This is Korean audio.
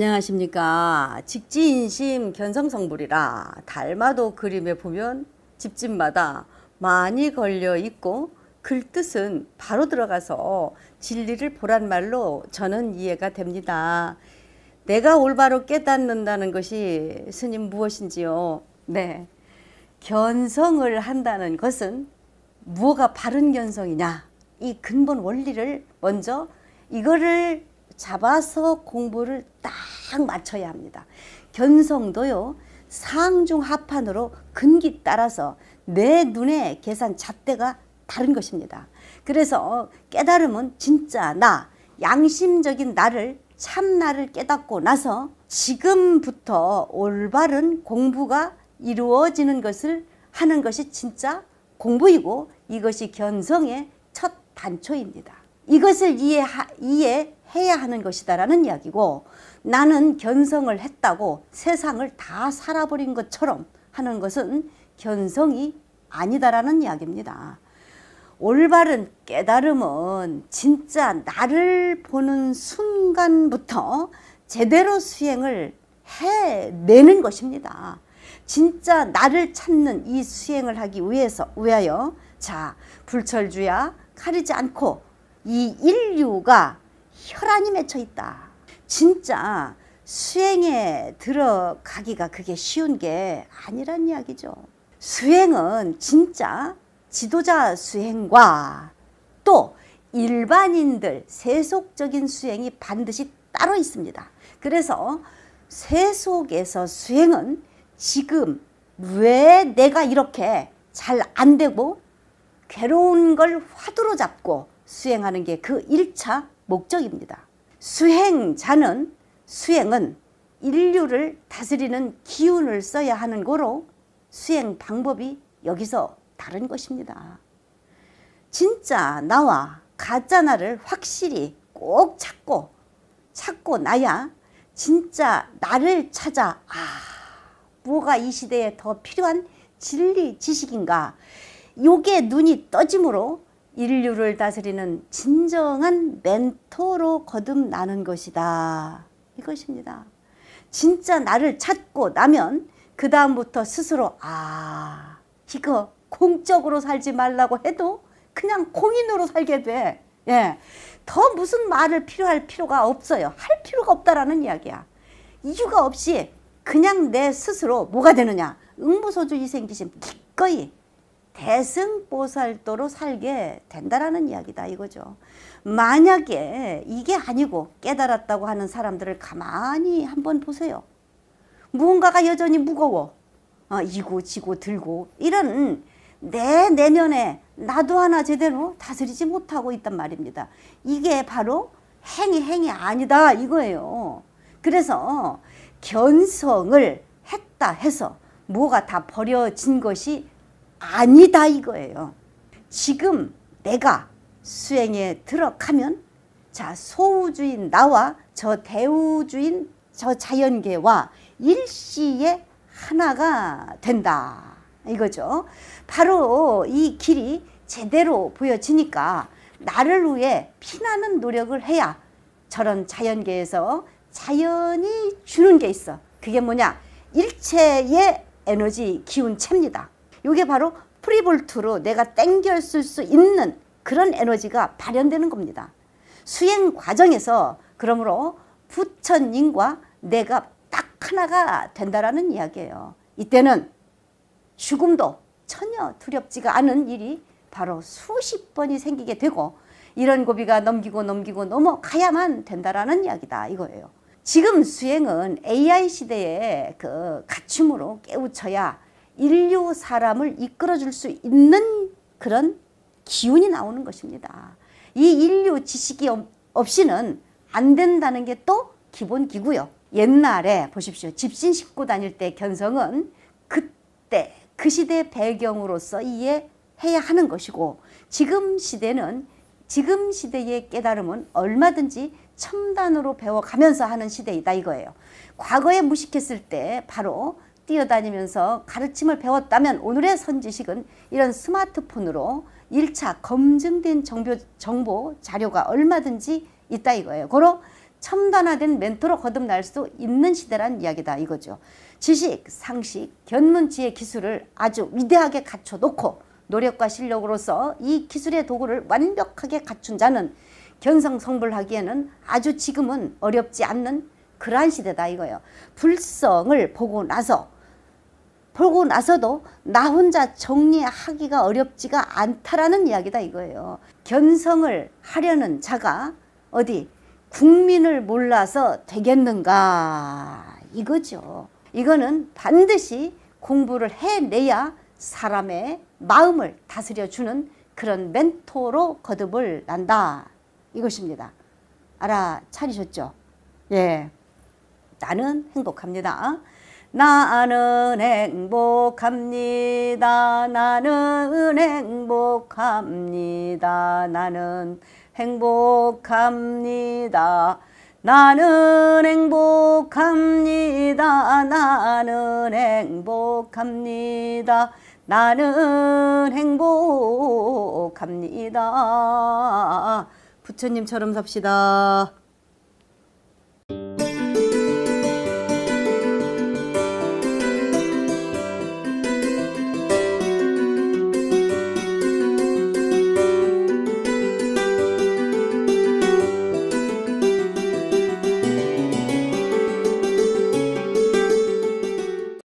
안녕하십니까 직지인심 견성성불이라 달마도 그림에 보면 집집마다 많이 걸려 있고 글뜻은 바로 들어가서 진리를 보란 말로 저는 이해가 됩니다. 내가 올바로 깨닫는다는 것이 스님 무엇인지요? 네. 견성을 한다는 것은 무엇가 바른 견성이냐? 이 근본 원리를 먼저 이거를 잡아서 공부를 딱 맞춰야 합니다. 견성도요. 상중하판으로 근기 따라서 내 눈에 계산 잣대가 다른 것입니다. 그래서 어, 깨달음은 진짜 나, 양심적인 나를 참나를 깨닫고 나서 지금부터 올바른 공부가 이루어지는 것을 하는 것이 진짜 공부이고 이것이 견성의 첫 단초입니다. 이것을 이해 이해 해야 하는 것이다라는 이야기고 나는 견성을 했다고 세상을 다 살아버린 것처럼 하는 것은 견성이 아니다라는 이야기입니다. 올바른 깨달음은 진짜 나를 보는 순간부터 제대로 수행을 해내는 것입니다. 진짜 나를 찾는 이 수행을 하기 위해서 위하여 자 불철주야 가리지 않고 이 인류가 혈안이 맺혀 있다. 진짜 수행에 들어가기가 그게 쉬운 게 아니란 이야기죠. 수행은 진짜 지도자 수행과 또 일반인들 세속적인 수행이 반드시 따로 있습니다. 그래서 세속에서 수행은 지금 왜 내가 이렇게 잘 안 되고 괴로운 걸 화두로 잡고 수행하는 게 그 1차 목적입니다. 수행자는 수행은 인류를 다스리는 기운을 써야 하는 거로 수행 방법이 여기서 다른 것입니다. 진짜 나와 가짜 나를 확실히 꼭 찾고 찾고 나야 진짜 나를 찾아 아 뭐가 이 시대에 더 필요한 진리 지식인가 요게 눈이 떠짐으로 인류를 다스리는 진정한 멘토로 거듭나는 것이다. 이것입니다. 진짜 나를 찾고 나면 그 다음부터 스스로 아 이거 공적으로 살지 말라고 해도 그냥 공인으로 살게 돼. 예. 더 무슨 말을 필요할 필요가 없어요. 할 필요가 없다라는 이야기야. 이유가 없이 그냥 내 스스로 뭐가 되느냐. 응부소주 희생기심 기꺼이 대승보살도로 살게 된다라는 이야기다 이거죠. 만약에 이게 아니고 깨달았다고 하는 사람들을 가만히 한번 보세요. 무언가가 여전히 무거워. 어, 이고 지고 들고 이런 내 내면에 나도 하나 제대로 다스리지 못하고 있단 말입니다. 이게 바로 행이 행이 아니다 이거예요. 그래서 견성을 했다 해서 뭐가 다 버려진 것이 아니다 이거예요. 지금 내가 수행에 들어가면 자 소우주인 나와 저 대우주인 저 자연계와 일시에 하나가 된다 이거죠. 바로 이 길이 제대로 보여지니까 나를 위해 피나는 노력을 해야 저런 자연계에서 자연이 주는 게 있어. 그게 뭐냐? 일체의 에너지 기운체입니다. 이게 바로 프리볼트로 내가 땡겨 쓸 수 있는 그런 에너지가 발현되는 겁니다. 수행 과정에서 그러므로 부처님과 내가 딱 하나가 된다라는 이야기예요. 이때는 죽음도 전혀 두렵지가 않은 일이 바로 수십 번이 생기게 되고 이런 고비가 넘기고 넘기고 넘어가야만 된다라는 이야기다 이거예요. 지금 수행은 AI 시대의 그 갖춤으로 깨우쳐야 인류 사람을 이끌어줄 수 있는 그런 기운이 나오는 것입니다. 이 인류 지식이 없이는 안 된다는 게 또 기본기고요. 옛날에 보십시오. 집신 싣고 다닐 때 견성은 그때 그 시대 배경으로서 이해해야 하는 것이고 지금 시대는 지금 시대의 깨달음은 얼마든지 첨단으로 배워가면서 하는 시대이다 이거예요. 과거에 무식했을 때 바로 뛰어다니면서 가르침을 배웠다면 오늘의 선지식은 이런 스마트폰으로 1차 검증된 정보, 정보 자료가 얼마든지 있다 이거예요. 고로 첨단화된 멘토로 거듭날 수 있는 시대란 이야기다 이거죠. 지식, 상식, 견문지의 기술을 아주 위대하게 갖춰놓고 노력과 실력으로서 이 기술의 도구를 완벽하게 갖춘 자는 견성성불하기에는 아주 지금은 어렵지 않는 그러한 시대다 이거예요. 불성을 보고 나서 벌고 나서도 나 혼자 정리하기가 어렵지가 않다라는 이야기다 이거예요. 견성을 하려는 자가 어디 국민을 몰라서 되겠는가 이거죠. 이거는 반드시 공부를 해내야 사람의 마음을 다스려주는 그런 멘토로 거듭을 난다 이것입니다. 알아차리셨죠? 예, 나는 행복합니다. 나는 행복합니다. 나는 행복합니다. 나는 행복합니다. 나는 행복합니다. 나는 행복합니다. 나는 행복합니다. 부처님처럼 삽시다.